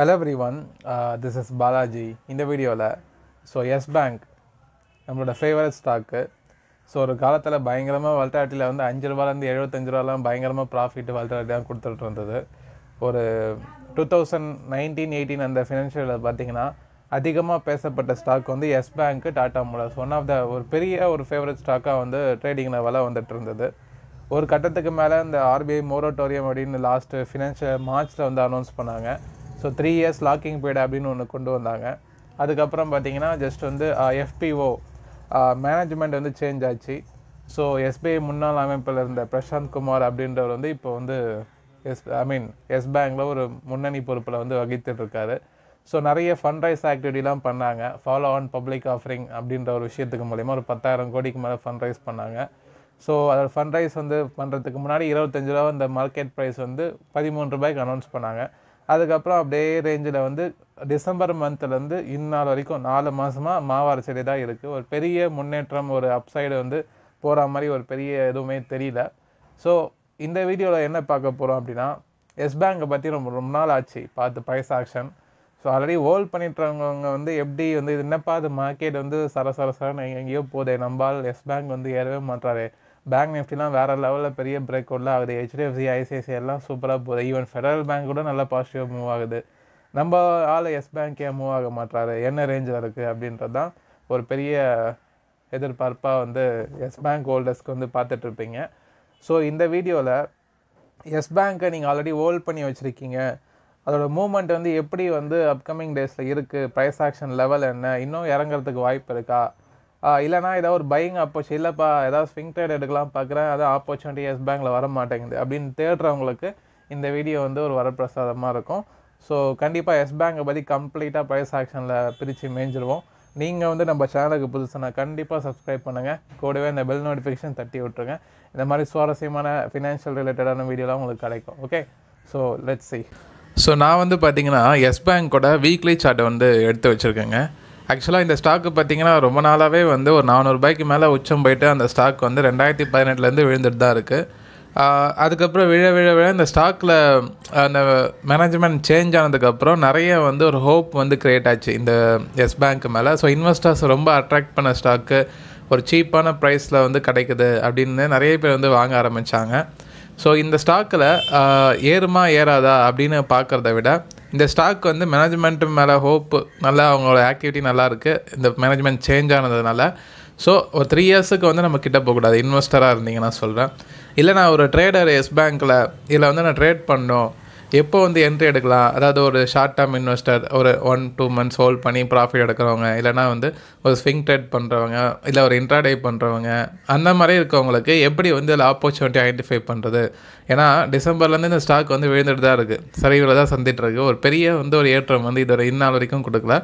hello everyone this is Balaji இந்த வீடியோவில் so Yes Bank நம்மளோட ஃபேவரட் ஸ்டாக்கு ஸோ ஒரு காலத்தில் பயங்கரமாக வல்டாட்டியில் வந்து அஞ்சு ரூபாலேருந்து எழுபத்தஞ்சு ரூபாலாம் பயங்கரமாக ப்ராஃபிட் வல்டாட்டியாக கொடுத்துட்டு இருந்தது ஒரு டூ தௌசண்ட் நைன்டீன் எயிட்டீன் அந்த ஃபினான்ஷியலில் பார்த்தீங்கன்னா அதிகமாக பேசப்பட்ட ஸ்டாக் வந்து எஸ் பேங்க்கு Tata Motors one of the ஒரு பெரிய ஒரு ஃபேவரட் ஸ்டாக்காக வந்து ட்ரேடிங்கில் வில வந்துட்டு இருந்தது ஒரு கட்டத்துக்கு மேலே இந்த ஆர்பிஐ மோரட்டோரியம் அப்படின்னு லாஸ்ட்டு ஃபினான்ஷியல் மார்ச்சில் வந்து அனௌன்ஸ் பண்ணாங்க so three years locking period அப்படின்னு ஒன்று கொண்டு வந்தாங்க அதுக்கப்புறம் பார்த்தீங்கன்னா ஜஸ்ட் வந்து எஃபிஓ மேனேஜ்மெண்ட் வந்து சேஞ்ச் ஆச்சு ஸோ எஸ்பிஐ முன்னாள் அமைப்பில் இருந்த பிரசாந்த் குமார் அப்படின்றவர் வந்து இப்போ வந்து எஸ் ஐ மீன் எஸ் பேங்கில் ஒரு முன்னணி பொறுப்பில் வந்து வகித்துட்ருக்காரு ஸோ நிறைய ஃபண்ட் ரைஸ் ஆக்டிவிட்டிலாம் பண்ணாங்க ஃபாலோ ஆன் பப்ளிக் ஆஃபரிங் அப்படின்ற ஒரு விஷயத்துக்கு மூலிமா ஒரு பத்தாயிரம் கோடிக்கு மேலே ஃபண்ட் ரைஸ் பண்ணாங்க ஸோ அதோட ஃபண்ட் ரைஸ் வந்து பண்ணுறதுக்கு முன்னாடி இருபத்தஞ்சு ரூபா அந்த மார்க்கெட் ப்ரைஸ் வந்து பதிமூணு ரூபாய்க்கு அனௌன்ஸ் பண்ணாங்க அதுக்கப்புறம் அப்படியே ரேஞ்சில் வந்து டிசம்பர் மந்த்லேருந்து இந்நாள் வரைக்கும் நாலு மாதமாக மாவார செடி தான் இருக்குது ஒரு பெரிய முன்னேற்றம் ஒரு அப்சைடு வந்து போகிற மாதிரி ஒரு பெரிய எதுவுமே தெரியல ஸோ இந்த வீடியோவில் என்ன பார்க்க போகிறோம் அப்படின்னா எஸ் பேங்கை பற்றி ரொம்ப ரொம்ப நாள் ஆச்சு பார்த்து price action so already hold பண்ணிட்டுறவங்க வந்து எப்படி வந்து இது என்னப்பா அது மார்க்கெட் வந்து சரசரசரன்னு எங்கேயோ போதே நம்பால் எஸ் பேங்க் வந்து ஏறவே மாட்டாரு பேங்க் நிஃப்டிலாம் வேறு லெவலில் பெரிய பிரேக் அவுட்லாம் ஆகுது ஹெச்டிஎஃப்சி ஐசிஐசி எல்லாம் சூப்பராக போகுது ஈவன் ஃபெடரல் பேங்க் கூட நல்லா பாசிட்டிவாக மூவ் ஆகுது நம்ம ஆள் எஸ் பேங்க்கே மூவ் ஆக மாட்டாரு என்ன ரேஞ்சில் இருக்குது அப்படின்றது தான் ஒரு பெரிய எதிர்பார்ப்பாக வந்து எஸ் பேங்க் ஹோல்டர்ஸ்க்கு வந்து பார்த்துட்ருப்பீங்க ஸோ இந்த வீடியோவில் எஸ் பேங்க்கை நீங்கள் ஆல்ரெடி ஹோல்ட் பண்ணி வச்சுருக்கீங்க அதோடய மூமெண்ட் வந்து எப்படி வந்து அப்கமிங் டேஸில் இருக்குது ப்ரைஸ் ஆக்ஷன் லெவல் என்ன இன்னும் இறங்குறதுக்கு வாய்ப்பு இருக்கா இல்லைனா ஏதாவது ஒரு பையிங் ஆப்பர்ச்சு இல்லைப்பா ஏதாவது ஸ்விங் ட்ரேட் எடுக்கலாம் பார்க்குறேன் அதாவது ஆப்பர்ச்சுனிட்டி எஸ் பேங்கில் வர மாட்டேங்குது அப்படின்னு தேடுறவங்களுக்கு இந்த வீடியோ வந்து ஒரு வரப்பிரசாதமாக இருக்கும் ஸோ கண்டிப்பாக எஸ் பேங்கை பற்றி கம்ப்ளீட்டாக ப்ரைஸ் ஆக்ஷனில் பிரித்து மேய்ஞ்சிருவோம் நீங்கள் வந்து நம்ம சேனலுக்கு புதுசுனா கண்டிப்பாக சப்ஸ்கிரைப் பண்ணுங்கள் கூடவே இந்த பெல் நோட்டிஃபிகேஷன் தட்டி விட்ருங்க இந்த மாதிரி சுவாரஸ்யமான ஃபினான்ஷியல் ரிலேட்டடான வீடியோலாம் உங்களுக்கு கிடைக்கும் okay so let's see so நான் வந்து பார்த்தீங்கன்னா எஸ் பேங்க்கோட வீக்லி சார்ட்டை வந்து எடுத்து வச்சுருக்கேங்க ஆக்சுவலாக இந்த ஸ்டாக்கு பார்த்தீங்கன்னா ரொம்ப நாளாகவே வந்து ஒரு நானூறுபாய்க்கு மேலே உச்சம் போயிட்டு அந்த ஸ்டாக் வந்து ரெண்டாயிரத்தி பதினெட்டுலேருந்து விழுந்துட்டு தான் இருக்குது அதுக்கப்புறம் விழ விழ விழ இந்த ஸ்டாக்கில் அந்த மேனேஜ்மெண்ட் சேஞ்ச் ஆனதுக்கப்புறம் நிறைய வந்து ஒரு ஹோப் வந்து க்ரியேட் ஆச்சு இந்த எஸ் பேங்க் மேலே ஸோ இன்வெஸ்டர்ஸ் ரொம்ப அட்ராக்ட் பண்ண ஸ்டாக்கு ஒரு சீப்பான ப்ரைஸில் வந்து கிடைக்குது அப்படின்னு நிறைய பேர் வந்து வாங்க ஆரம்பித்தாங்க ஸோ இந்த ஸ்டாக்கில் ஏறுமா ஏறாதா அப்படின்னு பார்க்குறத விட இந்த ஸ்டாக் வந்து மேனேஜ்மெண்ட் மேலே ஹோப் நல்லா அவங்களோட ஆக்டிவிட்டி நல்லா இருக்குது இந்த மேனேஜ்மெண்ட் சேஞ்ச் ஆனதுனால ஸோ ஒரு த்ரீ இயர்ஸுக்கு வந்து நம்ம கிட்ட போகக்கூடாது இன்வெஸ்டராக இருந்தீங்கன்னா சொல்கிறேன் இல்லை நான் ஒரு ட்ரேடர் எஸ் பேங்க்கில் இதில் வந்து நான் ட்ரேட் பண்ணோம் எப்போ வந்து என்ட்ரி எடுக்கலாம் அதாவது ஒரு ஷார்ட் டேர்ம் இன்வெஸ்டர் ஒரு ஒன் டூ மந்த்ஸ் ஹோல்ட் பண்ணி ப்ராஃபிட் எடுக்கிறவங்க இல்லைனா வந்து ஒரு ஸ்விங் ட்ரேட் பண்ணுறவங்க இல்லை ஒரு இன்ட்ராடே பண்ணுறவங்க அந்த மாதிரி இருக்கவங்களுக்கு எப்படி வந்து அதில் ஆப்பர்ச்சுனிட்டி ஐடென்டிஃபை பண்ணுறது ஏன்னா டிசம்பர்லேருந்து இந்த ஸ்டாக் வந்து விழுந்துட்டு தான் இருக்குது சரிவில் தான் சந்திட்டுருக்கு ஒரு பெரிய வந்து ஒரு ஏற்றம் வந்து இதோட இந்நாள் வரைக்கும் கொடுக்கல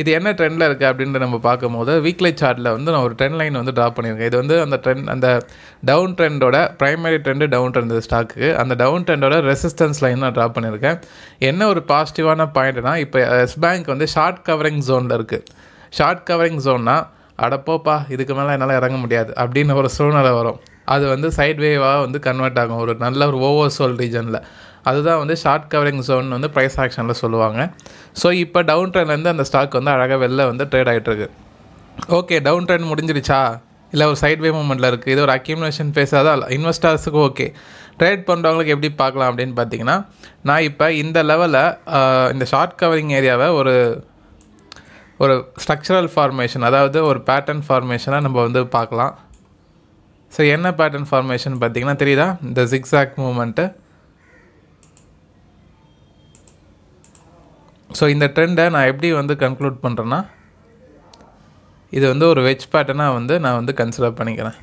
இது என்ன ட்ரெண்டில் இருக்குது அப்படின்ற நம்ம பார்க்கும்போது வீக்லி சார்ட்டில் வந்து நான் ஒரு ட்ரெண்ட் லைன் வந்து ட்ராப் பண்ணியிருக்கேன் இது வந்து அந்த ட்ரெண்ட் அந்த டவுன் ட்ரெண்டோட ப்ரைமரி ட்ரெண்டு டவுன் ட்ரெண்ட் ஸ்டாக்கு அந்த டவுன் ட்ரெண்டோட ரெசிஸ்டன்ஸ் லைன் நான் ட்ராப் பண்ணியிருக்கேன் என்ன ஒரு பாசிட்டிவான பாயிண்ட்னா இப்போ எஸ் பேங்க் வந்து ஷார்ட் கவரிங் ஜோனில் இருக்குது ஷார்ட் கவரிங் ஜோன்னால் அடப்போப்பா இதுக்கு மேலே என்னால் இறங்க முடியாது அப்படின்னு ஒரு சூழ்நிலை வரும் அது வந்து சைட்வேவாக வந்து கன்வெர்ட் ஆகும் ஒரு நல்ல ஒரு ஓவர் சோல் ரீஜனில் அதுதான் வந்து ஷார்ட் கவரிங் ஜோன் வந்து ப்ரைஸ் ஆக்ஷனில் சொல்லுவாங்க ஸோ இப்போ டவுன் ட்ரெண்ட்லேருந்து அந்த ஸ்டாக் வந்து அழகாக வெளில வந்து ட்ரேட் ஆகிட்டுருக்கு ஓகே டவுன் ட்ரெண்ட் முடிஞ்சிருச்சா இல்லை ஒரு சைட் வே மூமெண்ட்டில் இருக்குது இது ஒரு அக்யூமினேஷன் ஃபேஸாக தான் இன்வெஸ்டர்ஸுக்கு ஓகே ட்ரேட் பண்ணுறவங்களுக்கு எப்படி பார்க்கலாம் அப்படின்னு பார்த்தீங்கன்னா நான் இப்போ இந்த லெவலில் இந்த ஷார்ட் கவரிங் ஏரியாவை ஒரு ஒரு ஸ்ட்ரக்சரல் ஃபார்மேஷன் அதாவது ஒரு பேட்டர்ன் ஃபார்மேஷனாக நம்ம வந்து பார்க்கலாம் ஸோ என்ன பேட்டர்ன் ஃபார்மேஷன் பார்த்தீங்கன்னா தெரியுதா இந்த ஜிக்ஸாக் மூமெண்ட்டு ஸோ இந்த ட்ரெண்டை நான் எப்படி வந்து கன்க்ளூட் பண்ணுறேன்னா இது வந்து ஒரு வெஜ் பேட்டர்னாக வந்து நான் வந்து கன்சிடர் பண்ணிக்கிறேன்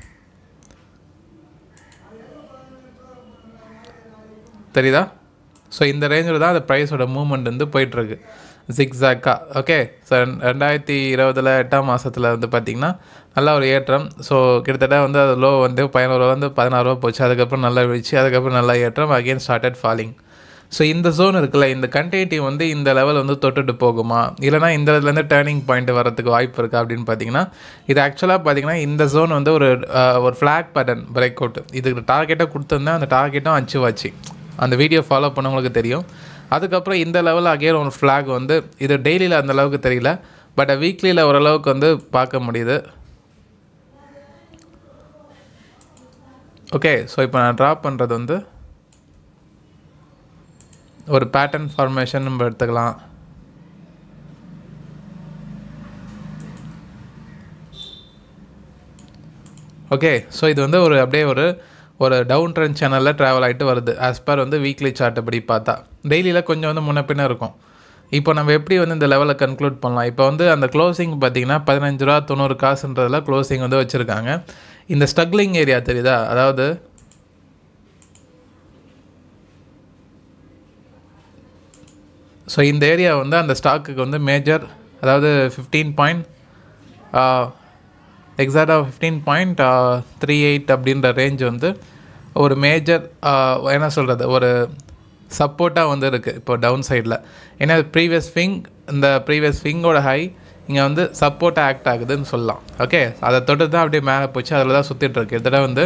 தெரியுதா ஸோ இந்த ரேஞ்சில் தான் அந்த ப்ரைஸோட மூமெண்ட் வந்து போயிட்டுருக்கு ஜிக்ஸாக்கா ஓகே ஸோ ரெண்டாயிரத்தி இருபதில் எட்டாம் மாதத்தில் வந்து பார்த்திங்கன்னா நல்ல ஒரு ஏற்றம் ஸோ கிட்டத்தட்ட வந்து அது லோ வந்து பதினோருவா வந்து பதினாறுரூவா போச்சு அதுக்கப்புறம் நல்லா விழிச்சு அதுக்கப்புறம் நல்லா ஏற்றம் அகெயின் ஸ்டார்டட் ஃபாலிங் ஸோ இந்த ஜோன் இருக்குல்ல இந்த கண்டினியூட்டி வந்து இந்த லெவல் வந்து தொட்டுட்டு போகுமா இல்லைனா இந்த இதுலேருந்து டேர்னிங் பாயிண்ட் வரதுக்கு வாய்ப்பு இருக்கா அப்படின்னு பார்த்தீங்கன்னா இது ஆக்சுவலாக பார்த்தீங்கன்னா இந்த ஜோன் வந்து ஒரு ஒரு ஃப்ளாக் பேட்டர்ன் பிரேக் அவுட் இதுக்கு டார்கெட்டாக கொடுத்துருந்தேன் அந்த டார்கெட்டும் அச்சீவ் ஆச்சு அந்த வீடியோ ஃபாலோ பண்ணவங்களுக்கு தெரியும் அதுக்கப்புறம் இந்த லெவலில் அகேர் ஒன் ஃப்ளாக் வந்து இது டெய்லியில் அந்த அளவுக்கு தெரியல பட் வீக்லியில் ஓரளவுக்கு வந்து பார்க்க முடியுது ஓகே ஸோ இப்போ நான் ட்ரா பண்ணுறது வந்து ஒரு பேட்டர்ன் ஃபார்மேஷன் நம்ம எடுத்துக்கலாம் ஓகே ஸோ இது வந்து ஒரு அப்படியே ஒரு ஒரு டவுன் ட்ரெண்ட் சேனலில் ட்ராவல் ஆகிட்டு வருது ஆஸ் பர் வந்து வீக்லி சார்ட்டை படி பார்த்தா டெய்லியில் கொஞ்சம் வந்து முன்ன பின்ன இருக்கும் இப்போ நம்ம எப்படி வந்து இந்த லெவலை கன்க்ளூட் பண்ணலாம் இப்போ வந்து அந்த க்ளோசிங் பார்த்திங்கன்னா பதினஞ்சு ரூபா தொண்ணூறு காசுன்றதில் க்ளோசிங் வந்து வச்சுருக்காங்க இந்த ஸ்ட்ரகிளிங் ஏரியா தெரியுதா அதாவது ஸோ இந்த ஏரியா வந்து அந்த ஸ்டாக்குக்கு வந்து மேஜர் அதாவது ஃபிஃப்டீன் பாயிண்ட் எக்ஸாக்டாக ஃபிஃப்டீன் பாயிண்ட் த்ரீ எயிட் அப்படின்ற ரேஞ்ச் வந்து ஒரு மேஜர் என்ன சொல்கிறது ஒரு சப்போர்ட்டாக வந்து இப்போ டவுன் சைடில் ஏன்னா ப்ரீவியஸ் ஃபிங் இந்த ப்ரீவியஸ் ஃபிங்கோட ஹை இங்கே வந்து சப்போர்ட்டாக ஆக்ட் ஆகுதுன்னு சொல்லலாம் ஓகே அதை தொட்டு தான் அப்படியே மேலே போச்சு அதில் தான் சுற்றிட்டுருக்கு இதோட வந்து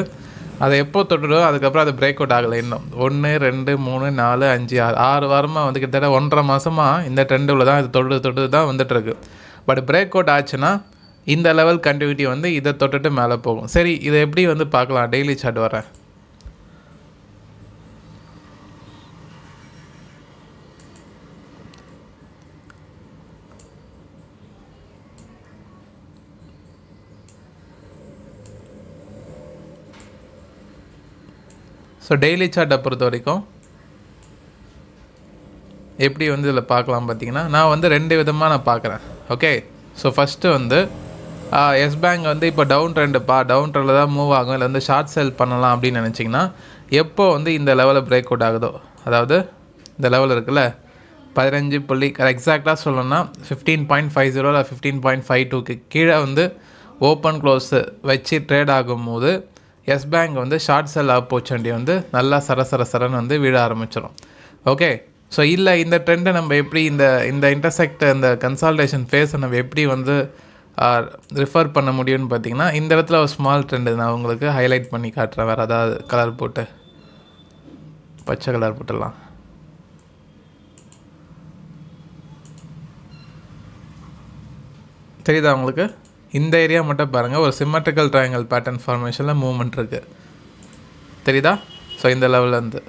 அதை எப்போ தொட்டுடோ அதுக்கப்புறம் அது பிரேக் அவுட் ஆகலை இன்னும் ஒன்று ரெண்டு மூணு நாலு அஞ்சு ஆறு ஆறு வாரமாக வந்து கிட்டத்தட்ட ஒன்றரை மாதமாக இந்த ட்ரெண்டில் தான் இது தொட்டு தொட்டு தான் வந்துட்டுருக்கு பட் பிரேக் அவுட் ஆச்சுன்னா இந்த லெவல் கண்டினியூட்டி வந்து இதை தொட்டுட்டு மேலே போகும் சரி இதை எப்படி வந்து பார்க்கலாம் டெய்லி சார்ட் வரேன் ஸோ டெய்லி சார்ட்டை பொறுத்த வரைக்கும் எப்படி வந்து இதில் பார்க்கலாம் பார்த்தீங்கன்னா நான் வந்து ரெண்டு விதமாக நான் பார்க்குறேன் ஓகே ஸோ ஃபஸ்ட்டு வந்து எஸ் பேங்க் வந்து இப்போ டவுன் ட்ரெண்டுப்பா டவுன் ட்ரெண்டில் தான் மூவ் ஆகும் இல்லை வந்து ஷார்ட் செல் பண்ணலாம் அப்படின்னு நினச்சிங்கன்னா எப்போ வந்து இந்த லெவலில் பிரேக் அவுட் ஆகுதோ அதாவது இந்த லெவல் இருக்குல்ல பதினஞ்சு புள்ளி எக்ஸாக்டாக சொல்லணும்னா ஃபிஃப்டீன் பாயிண்ட் ஃபைவ் ஜீரோ இல்லை ஃபிஃப்டீன் பாயிண்ட் ஃபைவ் டூக்கு கீழே வந்து ஓப்பன் க்ளோஸு வச்சு ட்ரேட் ஆகும்போது எஸ் பேங்க் வந்து ஷார்ட் செல் ஆப்பர்ச்சுனிட்டி வந்து நல்லா சரசர சரன்னு வந்து விழ ஆரம்பிச்சிடும் ஓகே ஸோ இல்லை இந்த ட்ரெண்டை நம்ம எப்படி இந்த இந்த இன்டர்செக்ட் இந்த கன்சால்டேஷன் ஃபேஸை நம்ம எப்படி வந்து ரிஃபர் பண்ண முடியும்னு பார்த்தீங்கன்னா இந்த இடத்துல ஒரு ஸ்மால் ட்ரெண்டு நான் உங்களுக்கு ஹைலைட் பண்ணி காட்டுறேன் வேறு ஏதாவது கலர் போட்டு பச்சை கலர் போட்டுடலாம் தெரியுதா உங்களுக்கு இந்த ஏரியா மட்டும் பாருங்கள் ஒரு சிம்மெட்ரிக்கல் ட்ரையாங்கல் பேட்டர்ன் ஃபார்மேஷனில் மூவ்மெண்ட் இருக்குது தெரியுதா ஸோ இந்த இருந்து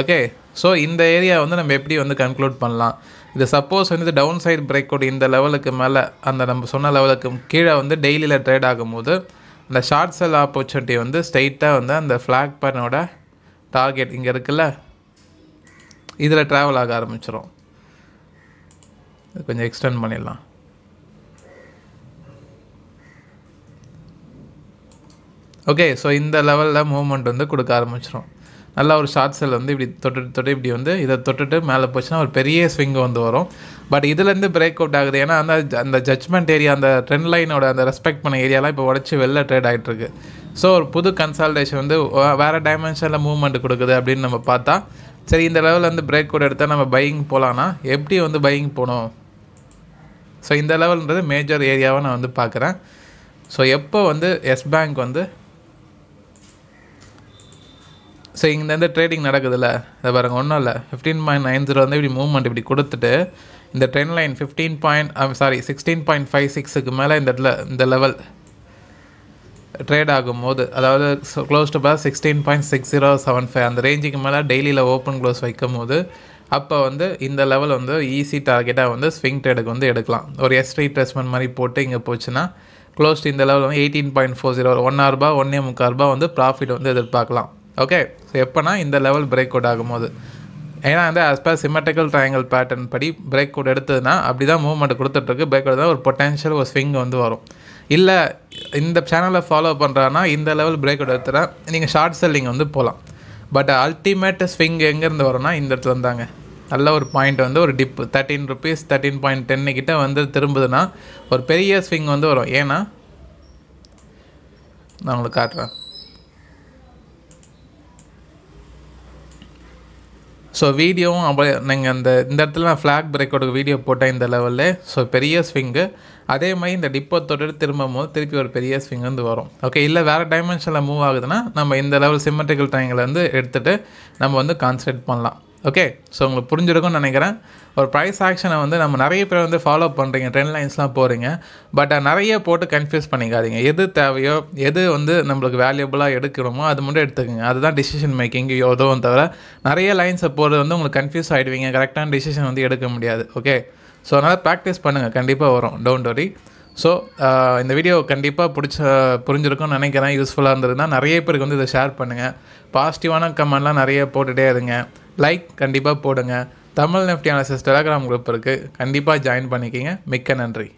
ஓகே ஸோ இந்த ஏரியா வந்து நம்ம எப்படி வந்து கன்க்ளூட் பண்ணலாம் இது சப்போஸ் வந்து டவுன் சைட் அவுட் இந்த லெவலுக்கு மேலே அந்த நம்ம சொன்ன லெவலுக்கு கீழே வந்து டெய்லியில் ட்ரேட் ஆகும்போது அந்த ஷார்ட் செல் ஆப்பர்ச்சுனிட்டி வந்து ஸ்ட்ரைட்டாக வந்து அந்த ஃப்ளாக் பேனோட டார்கெட் இங்கே இருக்குல்ல இதில் ட்ராவல் ஆக ஆரம்பிச்சிடும் கொஞ்சம் எக்ஸ்டெண்ட் பண்ணிடலாம் ஓகே ஸோ இந்த லெவலில் மூவ்மெண்ட் வந்து கொடுக்க ஆரம்பிச்சிடும் நல்லா ஒரு ஷார்ட் செல் வந்து இப்படி தொட்டு தொட்டு இப்படி வந்து இதை தொட்டுட்டு மேலே போச்சுன்னா ஒரு பெரிய ஸ்விங் வந்து வரும் பட் இதுலேருந்து பிரேக் அவுட் ஆகுது ஏன்னா அந்த அந்த ஜட்மெண்ட் ஏரியா அந்த ட்ரெண்ட் லைனோட அந்த ரெஸ்பெக்ட் பண்ண ஏரியாலாம் இப்போ உடச்சி வெளில ட்ரேட் ஆகிட்டுருக்கு ஸோ ஒரு புது கன்சால்டேஷன் வந்து வேறு டைமென்ஷனில் மூவ்மெண்ட் கொடுக்குது அப்படின்னு நம்ம பார்த்தா சரி இந்த லெவலில் வந்து பிரேக் அவுட் எடுத்தால் நம்ம பையிங் போகலான்னா எப்படி வந்து பையிங் போகணும் ஸோ இந்த லெவல்ன்றது மேஜர் ஏரியாவாக நான் வந்து பார்க்குறேன் ஸோ எப்போ வந்து எஸ் பேங்க் வந்து ஸோ இங்கே இந்த ட்ரேடிங் நடக்குதுல்ல இதை பாருங்கள் ஒன்றும் இல்லை ஃபிஃப்டீன் பாயிண்ட் நைன் ஜீரோ வந்து இப்படி மூவ்மெண்ட் இப்படி கொடுத்துட்டு இந்த trend line fifteen point sorry sixteen point five சிக்ஸுக்கு மேலே இந்த இடத்துல இந்த லெவல் ட்ரேட் ஆகும்போது அதாவது close to par sixteen point six zero seven five அந்த ரேஞ்சுக்கு மேலே டெய்லியில் ஓப்பன் க்ளோஸ் வைக்கும் போது அப்போ வந்து இந்த லெவல் வந்து ஈஸி டார்கெட்டாக வந்து ஸ்விங் ட்ரேடுக்கு வந்து எடுக்கலாம் ஒரு எஸ்ட்ரி ட்ரெஸ்மெண்ட் மாதிரி போட்டு இங்கே போச்சுன்னா க்ளோஸ் இந்த லெவல் வந்து எயிட்டீன் பாயிண்ட் ஃபோர் ஜீரோ ஒரு ஒன் ஆறுபா ஒன்னே முக்கால் ரூபா வந்து ப்ராஃபிட் வந்து எதிர்பார்க்கலாம் ஓகே ஸோ எப்போனா இந்த லெவல் பிரேக் அவுட் ஆகும்போது ஏன்னா வந்து as per symmetrical triangle pattern படி பிரேக் அவுட் எடுத்ததுன்னா அப்படி தான் மூவ்மெண்ட் கொடுத்துட்ருக்கு பிரேக் அவுட் தான் ஒரு பொட்டன்ஷியல் ஒரு ஸ்விங் வந்து வரும் இல்லை இந்த சேனலை ஃபாலோ பண்ணுறான்னா இந்த லெவல் பிரேக் அவுட் எடுத்துனா நீங்கள் ஷார்ட் செல்லிங் வந்து போகலாம் பட் அல்டிமேட் ஸ்விங் எங்கேருந்து வரும்னா இந்த இடத்துல இருந்தாங்க நல்ல ஒரு பாயிண்ட் வந்து ஒரு dip thirteen rupees thirteen point டென்னுக்கிட்ட கிட்டே வந்து திரும்புதுன்னா ஒரு பெரிய ஸ்விங் வந்து வரும் ஏன்னா நான் உங்களுக்கு காட்டுறேன் ஸோ வீடியோவும் அப்படியே நீங்கள் இந்த இந்த இடத்துல நான் ஃப்ளாக் பிரேக்கோட வீடியோ போட்டேன் இந்த லெவலில் ஸோ பெரிய ஸ்விங்கு அதே மாதிரி இந்த டிப்போ தொடர் திரும்பும் போது திருப்பி ஒரு பெரிய ஸ்விங் வந்து வரும் ஓகே இல்லை வேறு டைமென்ஷனில் மூவ் ஆகுதுன்னா நம்ம இந்த லெவல் சிம்மெட்ரிக்கல் ட்ரைங்கில் வந்து எடுத்துகிட்டு நம்ம வந்து கான்சன்ட்ரேட் பண்ணலாம் ஓகே ஸோ உங்களுக்கு புரிஞ்சிருக்கும்னு நினைக்கிறேன் ஒரு ப்ரைஸ் ஆக்ஷனை வந்து நம்ம நிறைய பேர் வந்து ஃபாலோ பண்ணுறீங்க ட்ரெண்ட் லைன்ஸ்லாம் போகிறீங்க பட் நிறைய போட்டு கன்ஃபியூஸ் பண்ணிக்காதீங்க எது தேவையோ எது வந்து நம்மளுக்கு வேல்யூபுளாக எடுக்கணுமோ அது மட்டும் எடுத்துக்கோங்க அதுதான் டிசிஷன் மேக்கிங் உதவும் தவிர நிறைய லைன்ஸை போகிறது வந்து உங்களுக்கு கன்ஃபியூஸ் ஆகிடுவீங்க கரெக்டான டிசிஷன் வந்து எடுக்க முடியாது ஓகே ஸோ அதனால் ப்ராக்டிஸ் பண்ணுங்கள் கண்டிப்பாக வரும் டோன்ட் வரி ஸோ uh, இந்த வீடியோ கண்டிப்பாக பிடிச்ச புரிஞ்சிருக்கும்னு நினைக்கிறேன் யூஸ்ஃபுல்லாக இருந்ததுன்னா நிறைய பேருக்கு வந்து இதை ஷேர் பண்ணுங்கள் பாசிட்டிவான கமெண்ட்லாம் நிறைய போட்டுகிட்டே இருங்க லைக் கண்டிப்பாக போடுங்க Tamil Nifty analysis Telegram group இருக்குது கண்டிப்பாக ஜாயின் பண்ணிக்கிங்க மிக்க நன்றி